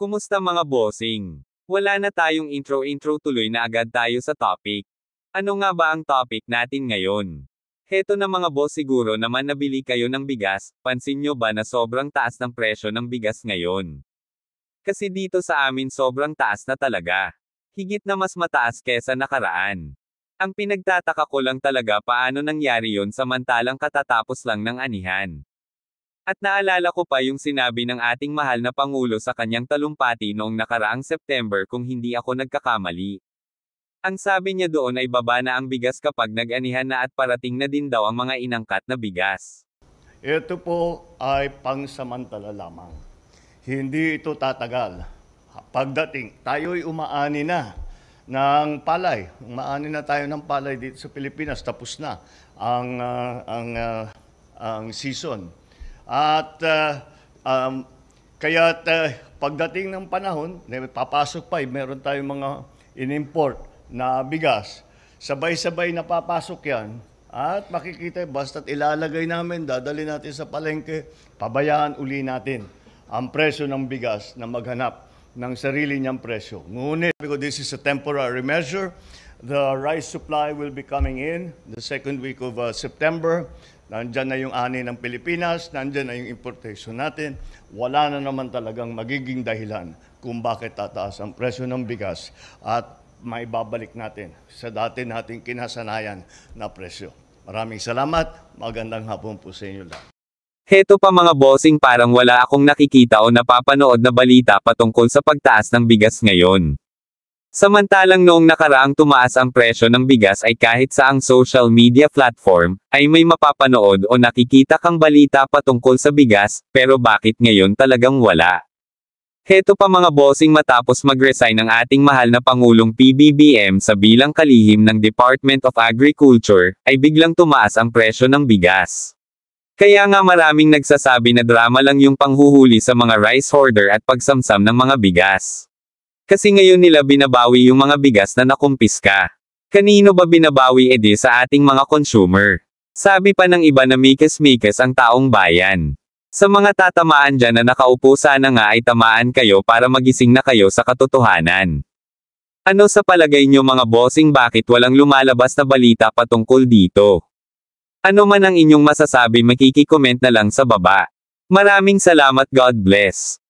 Kumusta mga bossing? Wala na tayong intro-intro tuloy na agad tayo sa topic. Ano nga ba ang topic natin ngayon? Heto na mga boss siguro naman nabili kayo ng bigas, pansin nyo ba na sobrang taas ng presyo ng bigas ngayon? Kasi dito sa amin sobrang taas na talaga. Higit na mas mataas kesa nakaraan. Ang pinagtataka ko lang talaga paano nangyari yon samantalang katatapos lang ng anihan. At naalala ko pa yung sinabi ng ating mahal na Pangulo sa kanyang talumpati noong nakaraang September kung hindi ako nagkakamali. Ang sabi niya doon ay baba na ang bigas kapag nag-anihan na at parating na din daw ang mga inangkat na bigas. Ito po ay pangsamantala lamang. Hindi ito tatagal. Pagdating, tayo'y umaani na ng palay. Umaani na tayo ng palay dito sa Pilipinas. Tapos na ang, uh, ang, uh, ang season. At uh, um, kaya uh, pagdating ng panahon, papasok pa, eh, meron tayong mga inimport na bigas. Sabay-sabay napapasok yan. At makikita, basta't ilalagay namin, dadali natin sa palengke, pabayaan uli natin ang presyo ng bigas na maghanap ng sarili niyang presyo. Ngunit, because this is a temporary measure, The rice supply will be coming in the second week of uh, September. Nandiyan na yung ani ng Pilipinas, nandiyan na yung importation natin. Wala na naman talagang magiging dahilan kung bakit tataas ang presyo ng bigas at maibabalik natin sa dati nating kinasanayan na presyo. Maraming salamat. Magandang hapon po sa inyo lahat. Heto pa mga bossing parang wala akong nakikita o napapanood na balita patungkol sa pagtaas ng bigas ngayon. Samantalang noong nakaraang tumaas ang presyo ng bigas ay kahit sa ang social media platform, ay may mapapanood o nakikita kang balita patungkol sa bigas, pero bakit ngayon talagang wala? Heto pa mga bossing matapos mag-resign ang ating mahal na Pangulong PBBM sa bilang kalihim ng Department of Agriculture, ay biglang tumaas ang presyo ng bigas. Kaya nga maraming nagsasabi na drama lang yung panghuhuli sa mga rice hoarder at pagsamsam ng mga bigas. Kasi ngayon nila binabawi yung mga bigas na nakumpiska. Kanino ba binabawi edi sa ating mga consumer? Sabi pa ng iba na mikes-mikes ang taong bayan. Sa mga tatamaan dyan na nakaupo sana nga ay tamaan kayo para magising na kayo sa katotohanan. Ano sa palagay nyo mga bossing bakit walang lumalabas na balita patungkol dito? Ano man ang inyong masasabi makikicomment na lang sa baba. Maraming salamat God bless.